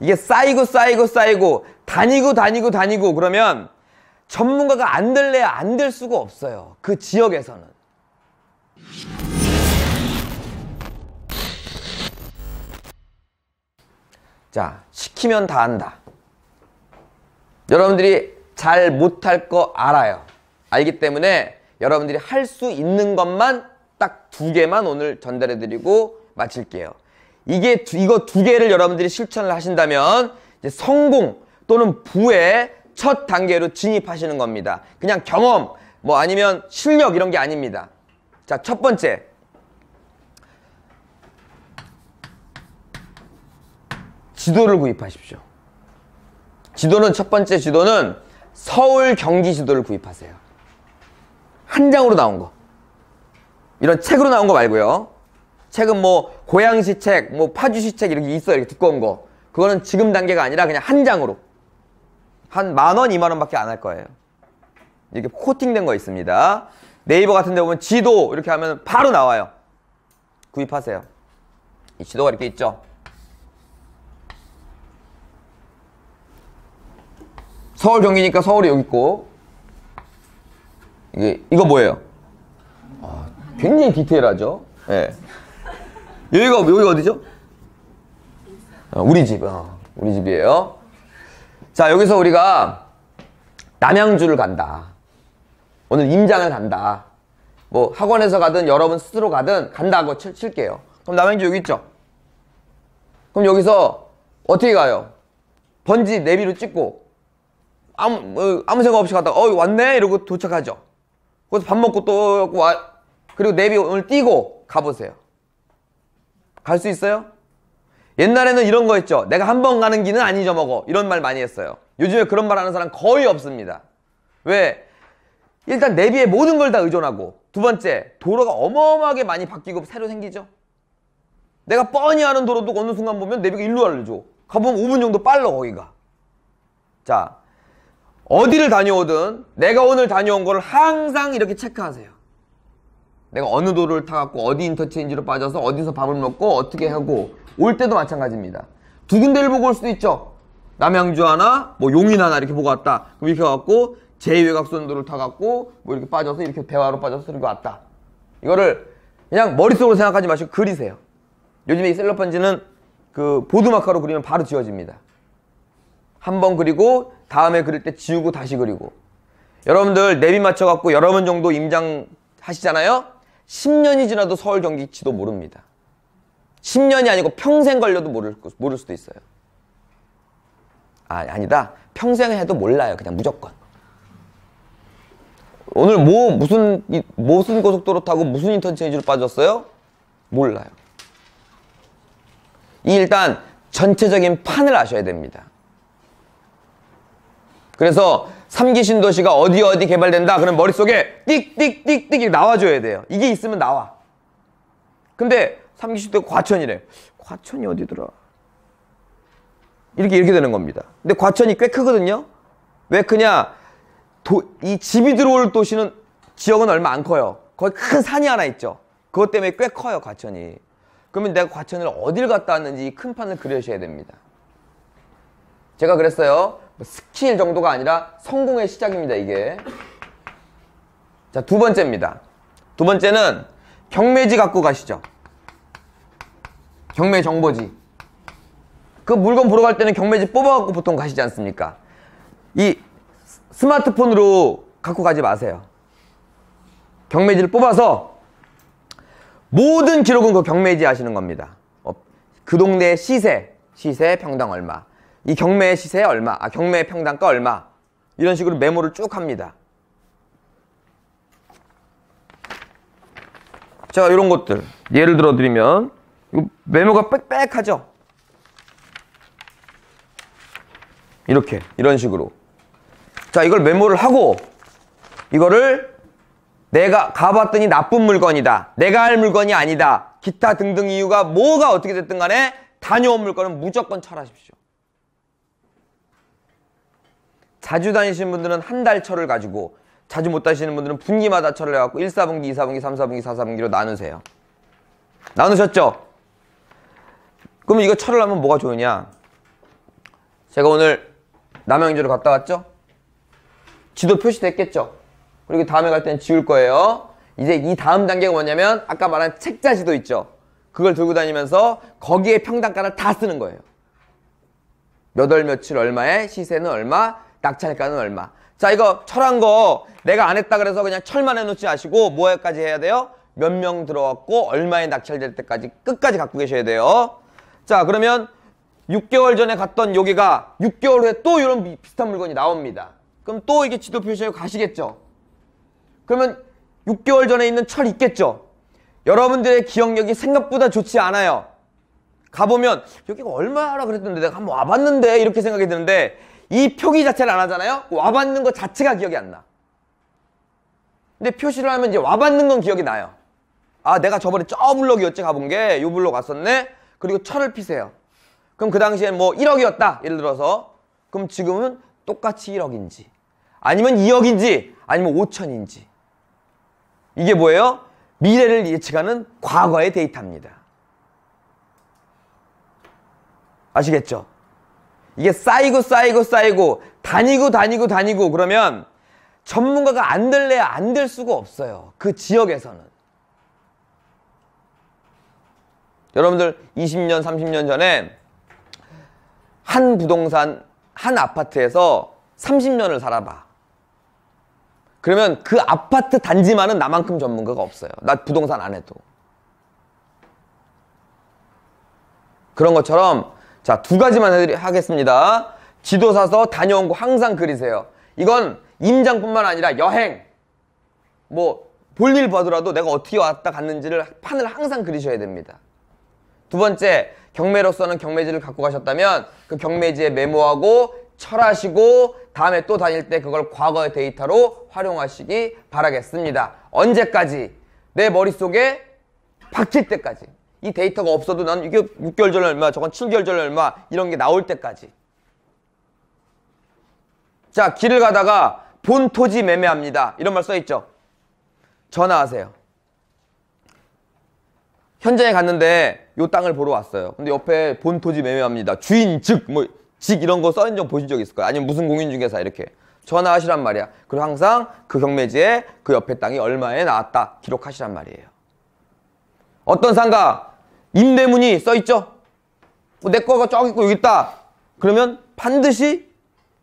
이게 쌓이고 쌓이고 쌓이고 다니고 다니고 다니고 그러면 전문가가 안 될래야 안 될 수가 없어요. 그 지역에서는. 자, 시키면 다 한다. 여러분들이 잘 못할 거 알아요. 알기 때문에 여러분들이 할 수 있는 것만 딱 두 개만 오늘 전달해 드리고 마칠게요. 이게 두, 이거 두 개를 여러분들이 실천을 하신다면 성공 또는 부의 첫 단계로 진입하시는 겁니다. 그냥 경험, 뭐 아니면 실력 이런 게 아닙니다. 자, 첫 번째. 지도를 구입하십시오. 지도는 첫 번째 지도는 서울 경기 지도를 구입하세요. 한 장으로 나온 거. 이런 책으로 나온 거 말고요. 책은 뭐 고양시 책, 뭐 파주시 책 이렇게 있어요. 이렇게 두꺼운 거. 그거는 지금 단계가 아니라 그냥 한 장으로. 한 만 원, 이만 원밖에 안 할 거예요. 이렇게 코팅된 거 있습니다. 네이버 같은 데 보면 지도 이렇게 하면 바로 나와요. 구입하세요. 이 지도가 이렇게 있죠. 서울 경기니까 서울이 여기 있고 이게 이거 뭐예요? 아, 굉장히 디테일하죠. 예. 네. 여기가 여기가 어디죠? 어, 우리 집, 어, 우리 집이에요. 자 여기서 우리가 남양주를 간다. 오늘 임장을 간다. 뭐 학원에서 가든 여러분 스스로 가든 간다고 칠, 칠게요. 그럼 남양주 여기 있죠? 그럼 여기서 어떻게 가요? 번지 내비로 찍고 아무, 어, 아무 생각 없이 갔다가 어 왔네 이러고 도착하죠. 거기서밥 먹고 또 와, 그리고 내비 오늘 뛰고 가보세요. 갈수 있어요? 옛날에는 이런 거 했죠. 내가 한 번 가는 길은 아니죠, 먹어 이런 말 많이 했어요. 요즘에 그런 말 하는 사람 거의 없습니다. 왜? 일단 내비에 모든 걸 다 의존하고 두 번째 도로가 어마어마하게 많이 바뀌고 새로 생기죠. 내가 뻔히 아는 도로도 어느 순간 보면 내비가 일로 알려줘. 가보면 5분 정도 빨라 거기가. 자 어디를 다녀오든 내가 오늘 다녀온 걸 항상 이렇게 체크하세요. 내가 어느 도로를 타갖고 어디 인터체인지로 빠져서 어디서 밥을 먹고 어떻게 하고 올 때도 마찬가지입니다. 두 군데를 보고 올 수도 있죠. 남양주 하나, 뭐 용인 하나 이렇게 보고 왔다. 그럼 이렇게 갖고 제2외곽선도를 타갖고 뭐 이렇게 빠져서 이렇게 대화로 빠져서 들고 왔다. 이거를 그냥 머릿속으로 생각하지 마시고 그리세요. 요즘에 이 셀럽펀지는 그 보드마카로 그리면 바로 지워집니다. 한 번 그리고 다음에 그릴 때 지우고 다시 그리고 여러분들 내비 맞춰갖고 여러 번 정도 임장 하시잖아요? 10년이 지나도 서울 경기 지도 모릅니다. 10년이 아니고 평생 걸려도 모를, 모를 수도 있어요. 아, 아니다. 평생 해도 몰라요. 그냥 무조건. 오늘 뭐, 무슨, 무슨 고속도로 타고 무슨 인턴체인지로 빠졌어요? 몰라요. 이 일단 전체적인 판을 아셔야 됩니다. 그래서 3기 신도시가 어디 어디 개발된다 그럼 머릿속에 띡띡띡띡 나와줘야 돼요 이게 있으면 나와 근데 3기 신도 과천이래 과천이 어디더라 이렇게 이렇게 되는 겁니다 근데 과천이 꽤 크거든요 왜 크냐 도, 이 집이 들어올 도시는 지역은 얼마 안 커요 거기 큰 산이 하나 있죠 그것 때문에 꽤 커요 과천이 그러면 내가 과천을 어디를 갔다 왔는지 큰 판을 그려셔야 됩니다 제가 그랬어요 뭐 스킬 정도가 아니라 성공의 시작입니다. 이게 자두 번째입니다. 두 번째는 경매지 갖고 가시죠. 경매 정보지. 그 물건 보러 갈 때는 경매지 뽑아갖고 보통 가시지 않습니까? 이 스마트폰으로 갖고 가지 마세요. 경매지를 뽑아서 모든 기록은 그 경매지 하시는 겁니다. 어, 그 동네 시세, 시세 평당 얼마. 이 경매의 시세 얼마, 아, 경매의 평당가 얼마 이런 식으로 메모를 쭉 합니다. 자, 이런 것들 예를 들어 드리면 메모가 빽빽하죠. 이렇게 이런 식으로 자 이걸 메모를 하고 이거를 내가 가봤더니 나쁜 물건이다 내가 할 물건이 아니다 기타 등등 이유가 뭐가 어떻게 됐든 간에 다녀온 물건은 무조건 철하십시오 자주 다니시는 분들은 한 달 철을 가지고 자주 못 다니시는 분들은 분기마다 철을 해갖고 1사분기, 2사분기, 3사분기, 4사분기로 나누세요. 나누셨죠? 그럼 이거 철을 하면 뭐가 좋으냐? 제가 오늘 남양주로 갔다 왔죠? 지도 표시됐겠죠? 그리고 다음에 갈 때는 지울 거예요. 이제 이 다음 단계가 뭐냐면 아까 말한 책자 지도 있죠? 그걸 들고 다니면서 거기에 평단가를 다 쓰는 거예요. 몇 월 며칠 얼마에 시세는 얼마, 낙찰가는 얼마. 자, 이거 철한 거 내가 안 했다 그래서 그냥 철만 해놓지 마시고 뭐에까지 해야 돼요? 몇 명 들어왔고 얼마에 낙찰될 때까지 끝까지 갖고 계셔야 돼요. 자, 그러면 6개월 전에 갔던 여기가 6개월 후에 또 이런 비슷한 물건이 나옵니다. 그럼 또 이게 지도 표시에 가시겠죠? 그러면 6개월 전에 있는 철 있겠죠? 여러분들의 기억력이 생각보다 좋지 않아요. 가보면 여기가 얼마라 그랬던데 내가 한번 와봤는데 이렇게 생각이 드는데 이 표기 자체를 안 하잖아요? 와받는 것 자체가 기억이 안 나. 근데 표시를 하면 이제 와받는 건 기억이 나요. 아, 내가 저번에 저 블록이었지 가본 게요 블록 왔었네? 그리고 철을 피세요. 그럼 그 당시엔 뭐 1억이었다. 예를 들어서. 그럼 지금은 똑같이 1억인지 아니면 2억인지 아니면 5천인지 이게 뭐예요? 미래를 예측하는 과거의 데이터입니다. 아시겠죠? 이게 쌓이고 쌓이고 쌓이고 다니고 다니고 다니고 그러면 전문가가 안 될래야 안 될 수가 없어요. 그 지역에서는. 여러분들 20년, 30년 전에 한 부동산, 한 아파트에서 30년을 살아봐. 그러면 그 아파트 단지만은 나만큼 전문가가 없어요. 나 부동산 안 해도. 그런 것처럼 자, 두 가지만 해드리, 하겠습니다. 지도 사서 다녀온 거 항상 그리세요. 이건 임장뿐만 아니라 여행, 뭐 볼일 보더라도 내가 어떻게 왔다 갔는지를 판을 항상 그리셔야 됩니다. 두 번째, 경매로서는 경매지를 갖고 가셨다면 그 경매지에 메모하고 철하시고 다음에 또 다닐 때 그걸 과거의 데이터로 활용하시기 바라겠습니다. 언제까지? 내 머릿속에 박힐 때까지. 이 데이터가 없어도 난 이게 6개월 전에 얼마, 저건 7개월 전에 얼마 이런 게 나올 때까지. 자, 길을 가다가 본 토지 매매합니다. 이런 말 써있죠. 전화하세요. 현장에 갔는데 요 땅을 보러 왔어요. 근데 옆에 본 토지 매매합니다. 주인 즉, 뭐, 뭐즉 이런 거 써있는 적 보신 적 있을 거예요. 아니면 무슨 공인중개사 이렇게. 전화하시란 말이야. 그리고 항상 그 경매지에 그 옆에 땅이 얼마에 나왔다 기록하시란 말이에요. 어떤 상가 임대문이 써있죠? 뭐내 거가 쫙 있고 여기 있다. 그러면 반드시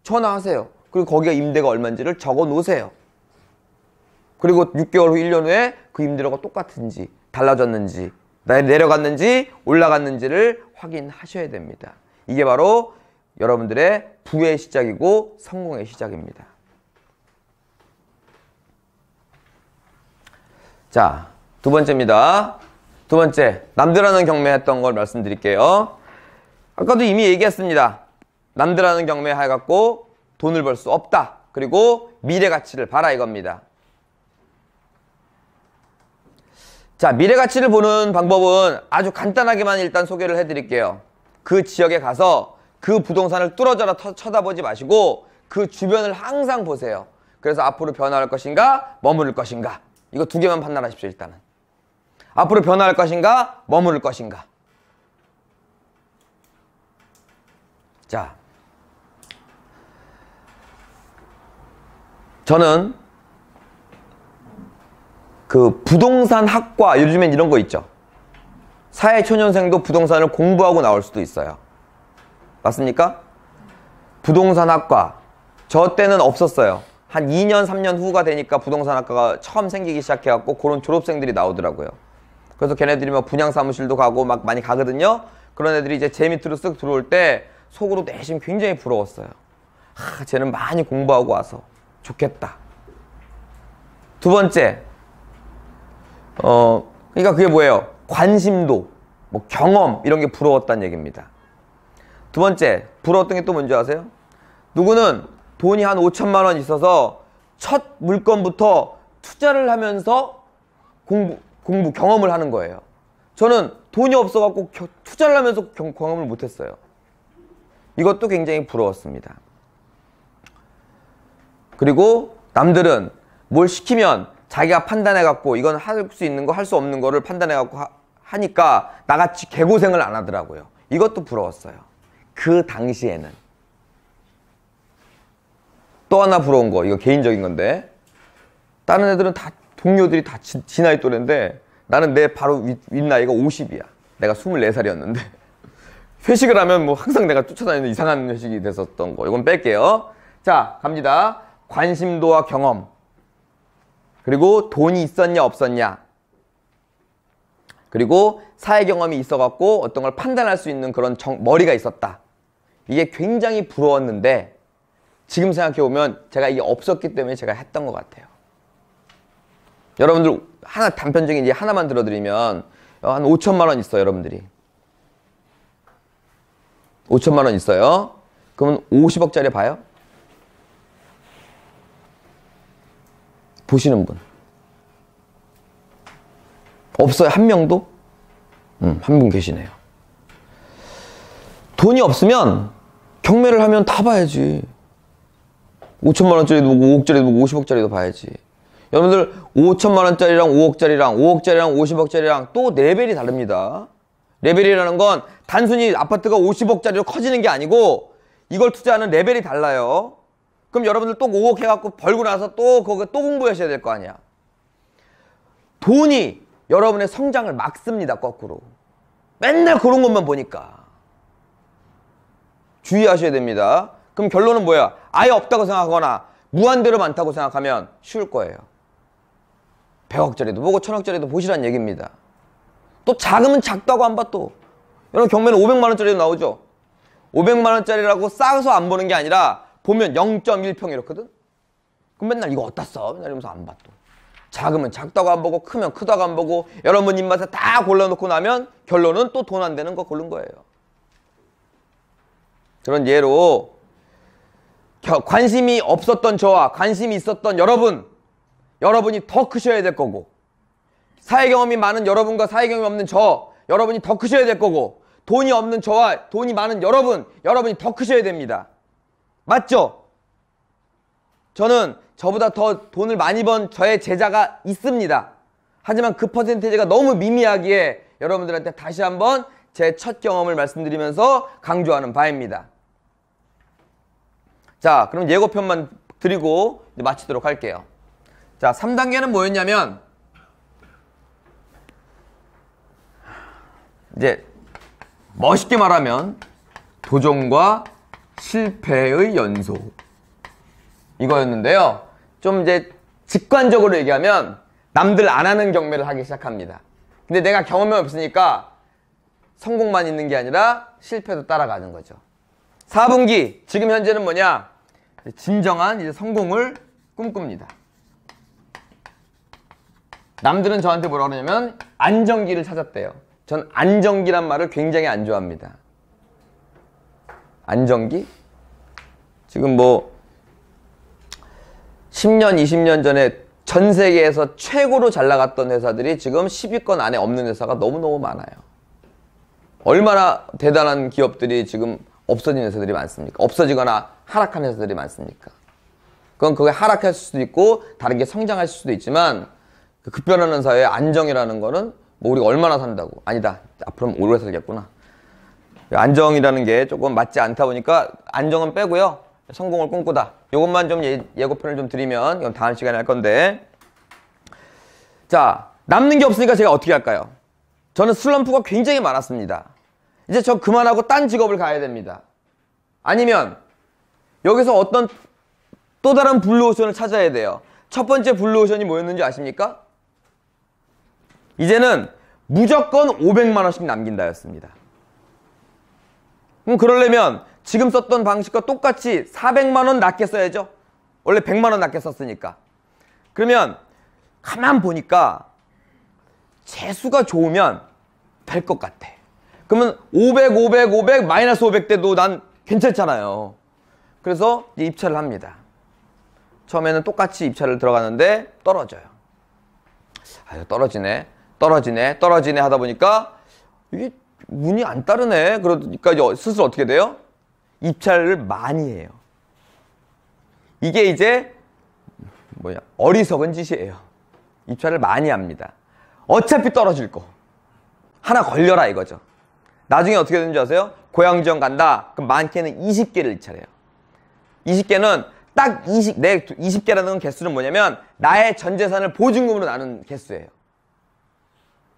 전화하세요. 그리고 거기가 임대가 얼마인지를 적어 놓으세요. 그리고 6개월 후 1년 후에 그 임대료가 똑같은지 달라졌는지 내려갔는지 올라갔는지를 확인하셔야 됩니다. 이게 바로 여러분들의 부의 시작이고 성공의 시작입니다. 자, 두 번째입니다. 두 번째, 남들하는 경매했던 걸 말씀드릴게요. 아까도 이미 얘기했습니다. 남들하는 경매해갖고 돈을 벌 수 없다. 그리고 미래 가치를 봐라 이겁니다. 자, 미래 가치를 보는 방법은 아주 간단하게만 일단 소개를 해드릴게요. 그 지역에 가서 그 부동산을 뚫어져라 쳐다보지 마시고 그 주변을 항상 보세요. 그래서 앞으로 변화할 것인가 머무를 것인가 이거 두 개만 판단하십시오 일단은. 앞으로 변화할 것인가? 머무를 것인가? 자. 저는 그 부동산 학과 요즘엔 이런 거 있죠. 사회초년생도 부동산을 공부하고 나올 수도 있어요. 맞습니까? 부동산 학과. 저 때는 없었어요. 한 2년, 3년 후가 되니까 부동산 학과가 처음 생기기 시작해갖고 그런 졸업생들이 나오더라고요. 그래서 걔네들이 막 분양 사무실도 가고 막 많이 가거든요. 그런 애들이 이제 제 밑으로 쓱 들어올 때 속으로 내심 굉장히 부러웠어요. 하, 쟤는 많이 공부하고 와서 좋겠다. 두 번째, 어, 그러니까 그게 뭐예요? 관심도, 뭐 경험 이런 게 부러웠다는 얘기입니다. 두 번째, 부러웠던 게 또 뭔지 아세요? 누구는 돈이 한 5천만 원 있어서 첫 물건부터 투자를 하면서 공부, 공부 경험을 하는 거예요. 저는 돈이 없어갖고 투자를 하면서 경, 험을 못했어요. 이것도 굉장히 부러웠습니다. 그리고 남들은 뭘 시키면 자기가 판단해갖고 이건 할 수 있는 거할 수 없는 거를 판단해갖고 하니까 나같이 개고생을 안 하더라고요. 이것도 부러웠어요. 그 당시에는. 또 하나 부러운 거, 이거 개인적인 건데. 다른 애들은 다 동료들이 다 지, 지 나이 또래인데 나는 내 바로 윗, 윗 나이가 50이야. 내가 24살이었는데. 회식을 하면 뭐 항상 내가 쫓아다니는 이상한 회식이 됐었던 거. 이건 뺄게요. 자, 갑니다. 관심도와 경험. 그리고 돈이 있었냐, 없었냐. 그리고 사회 경험이 있어갖고 어떤 걸 판단할 수 있는 그런 정, 머리가 있었다. 이게 굉장히 부러웠는데 지금 생각해보면 제가 이게 없었기 때문에 제가 했던 것 같아요. 여러분들 하나 단편적인 이제 하나만 들어드리면 한 5천만 원 있어요, 여러분들이. 5천만 원 있어요. 그러면 50억짜리 봐요? 보시는 분. 없어요, 한 명도? 음, 한분 계시네요. 돈이 없으면 경매를 하면 다 봐야지. 5천만 원짜리도 보고 5억짜리도 보고 50억짜리도 봐야지. 여러분들 5천만 원짜리랑 5억짜리랑 5억짜리랑 50억짜리랑 또 레벨이 다릅니다. 레벨이라는 건 단순히 아파트가 50억짜리로 커지는 게 아니고 이걸 투자하는 레벨이 달라요. 그럼 여러분들 또 5억 해갖고 벌고 나서 또 거기 또 공부하셔야 될 거 아니야. 돈이 여러분의 성장을 막습니다. 거꾸로. 맨날 그런 것만 보니까. 주의하셔야 됩니다. 그럼 결론은 뭐야? 아예 없다고 생각하거나 무한대로 많다고 생각하면 쉬울 거예요. 백억짜리도 보고 천억짜리도 보시란 얘기입니다. 또 작으면 작다고 안 봐 또. 여러분 경매는 500만 원짜리도 나오죠. 500만 원짜리라고 싸서 안 보는 게 아니라 보면 0.1평 이렇거든. 그럼 맨날 이거 어디다 써? 맨날 이러면서 안 봐 또. 작으면 작다고 안 보고 크면 크다고 안 보고 여러분 입맛에 다 골라놓고 나면 결론은 또 돈 안 되는 거 고른 거예요. 그런 예로 관심이 없었던 저와 관심이 있었던 여러분 여러분이 더 크셔야 될 거고 사회 경험이 많은 여러분과 사회 경험이 없는 저 여러분이 더 크셔야 될 거고 돈이 없는 저와 돈이 많은 여러분 여러분이 더 크셔야 됩니다. 맞죠? 저는 저보다 더 돈을 많이 번 저의 제자가 있습니다. 하지만 그 퍼센테이지가 너무 미미하기에 여러분들한테 다시 한번 제 첫 경험을 말씀드리면서 강조하는 바입니다. 자, 그럼 예고편만 드리고 마치도록 할게요. 자, 3단계는 뭐였냐면 이제 멋있게 말하면 도전과 실패의 연속 이거였는데요. 좀 이제 직관적으로 얘기하면 남들 안 하는 경매를 하기 시작합니다. 근데 내가 경험이 없으니까 성공만 있는 게 아니라 실패도 따라가는 거죠. 4분기 지금 현재는 뭐냐? 진정한 이제 성공을 꿈꿉니다. 남들은 저한테 뭐라 그러냐면 안정기를 찾았대요. 전 안정기란 말을 굉장히 안 좋아합니다. 안정기? 지금 뭐 10년, 20년 전에 전 세계에서 최고로 잘 나갔던 회사들이 지금 10위권 안에 없는 회사가 너무너무 많아요. 얼마나 대단한 기업들이 지금 없어진 회사들이 많습니까? 없어지거나 하락한 회사들이 많습니까? 그건 그게 하락할 수도 있고 다른 게 성장할 수도 있지만 그 급변하는 사회의 안정이라는 거는 뭐 우리가 얼마나 산다고 아니다 앞으로는 오래 살겠구나 안정이라는 게 조금 맞지 않다 보니까 안정은 빼고요 성공을 꿈꾸다 이것만 좀 예, 예고편을 좀 드리면 이건 다음 시간에 할 건데 자 남는 게 없으니까 제가 어떻게 할까요 저는 슬럼프가 굉장히 많았습니다 이제 저 그만하고 딴 직업을 가야 됩니다 아니면 여기서 어떤 또 다른 블루오션을 찾아야 돼요 첫 번째 블루오션이 뭐였는지 아십니까? 이제는 무조건 500만원씩 남긴다였습니다. 그럼 그러려면 지금 썼던 방식과 똑같이 400만원 낮게 써야죠. 원래 100만원 낮게 썼으니까. 그러면 가만 보니까 재수가 좋으면 될 것 같아. 그러면 500, 500, 500, 마이너스 500 대도 난 괜찮잖아요. 그래서 입찰을 합니다. 처음에는 똑같이 입찰을 들어가는데 떨어져요. 아, 떨어지네. 떨어지네, 떨어지네 하다 보니까 이게 운이 안 따르네. 그러니까 스스로 어떻게 돼요? 입찰을 많이 해요. 이게 이제 뭐냐 어리석은 짓이에요. 입찰을 많이 합니다. 어차피 떨어질 거 하나 걸려라 이거죠. 나중에 어떻게 되는지 아세요? 고향 지원 간다. 그럼 많게는 20개를 입찰해요. 20개는 딱 20, 내 20개라는 개수는 뭐냐면 나의 전 재산을 보증금으로 나눈 개수예요.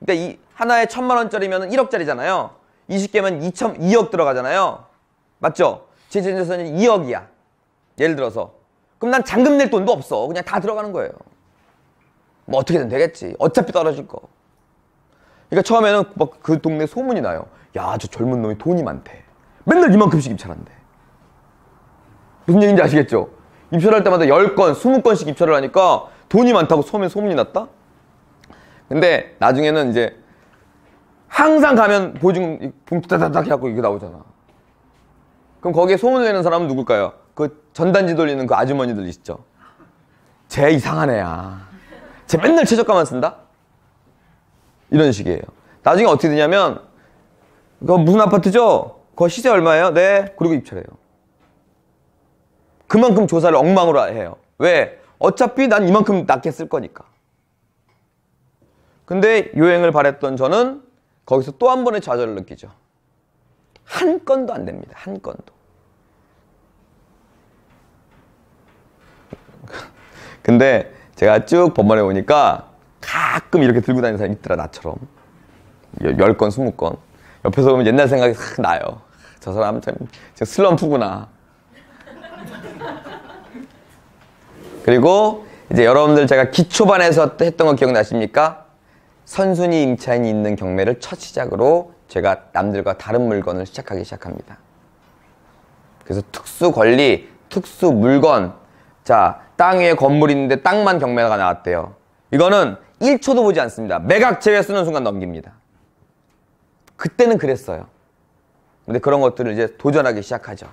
그러니까 이 하나에 천만 원짜리면 1억짜리잖아요. 20개면 2천, 2억 들어가잖아요. 맞죠? 제 전재산이 2억이야. 예를 들어서. 그럼 난 잔금 낼 돈도 없어. 그냥 다 들어가는 거예요. 뭐 어떻게든 되겠지. 어차피 떨어질 거. 그러니까 처음에는 막 그 동네 소문이 나요. 야, 저 젊은 놈이 돈이 많대. 맨날 이만큼씩 입찰한대. 무슨 얘기인지 아시겠죠? 입찰할 때마다 10건, 20건씩 입찰을 하니까 돈이 많다고 소문이 났다? 근데 나중에는 이제 항상 가면 보증금 봉투 다닥 해갖고 이게 나오잖아. 그럼 거기에 소문을 내는 사람은 누굴까요? 그 전단지 돌리는 그 아주머니들 있죠. 쟤 이상한 애야. 쟤 맨날 최저가만 쓴다? 이런 식이에요. 나중에 어떻게 되냐면 그 무슨 아파트죠? 그거 시세 얼마예요? 네. 그리고 입찰해요. 그만큼 조사를 엉망으로 해요. 왜? 어차피 난 이만큼 낮게 쓸 거니까. 근데 요행을 바랬던 저는 거기서 또 한 번의 좌절을 느끼죠. 한 건도 안 됩니다. 한 건도. 근데 제가 쭉법만에 오니까 가끔 이렇게 들고 다니는 사람이 있더라 나처럼 10건 20건 옆에서 보면 옛날 생각이 싹 나요 저 사람 참지 슬럼프구나 그리고 이제 여러분들 제가 기초반에서 했던 거 기억나십니까? 선순위 임차인이 있는 경매를 첫 시작으로 제가 남들과 다른 물건을 시작하기 시작합니다. 그래서 특수 권리, 특수 물건. 자, 땅 위에 건물이 있는데 땅만 경매가 나왔대요. 이거는 1초도 보지 않습니다. 매각 체에 쓰는 순간 넘깁니다. 그때는 그랬어요. 근데 그런 것들을 이제 도전하기 시작하죠.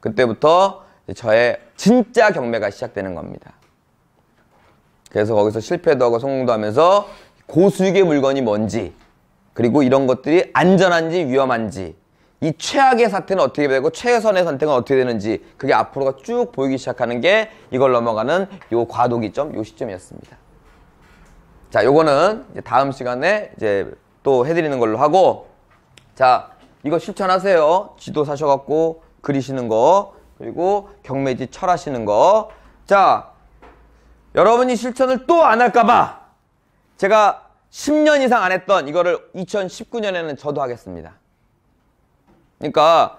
그때부터 저의 진짜 경매가 시작되는 겁니다. 그래서 거기서 실패도 하고 성공도 하면서 고수익의 물건이 뭔지 그리고 이런 것들이 안전한지 위험한지 이 최악의 사태는 어떻게 되고 최선의 선택은 어떻게 되는지 그게 앞으로가 쭉 보이기 시작하는 게 이걸 넘어가는 요 과도기점 요 시점이었습니다. 자 요거는 이제 다음 시간에 이제 또 해드리는 걸로 하고 자 이거 실천하세요. 지도 사셔갖고 그리시는 거 그리고 경매지 철하시는 거 자 여러분이 실천을 또 안 할까봐 제가 10년 이상 안 했던 이거를 2019년에는 저도 하겠습니다. 그러니까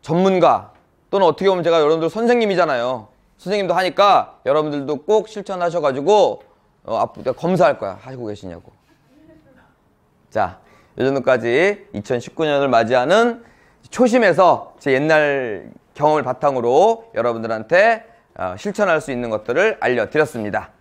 전문가 또는 어떻게 보면 제가 여러분들 선생님이잖아요. 선생님도 하니까 여러분들도 꼭 실천하셔가지고 어, 앞, 그러니까 검사할 거야. 하시고 계시냐고. 자, 요 정도까지 2019년을 맞이하는 초심에서 제 옛날 경험을 바탕으로 여러분들한테 어, 실천할 수 있는 것들을 알려드렸습니다.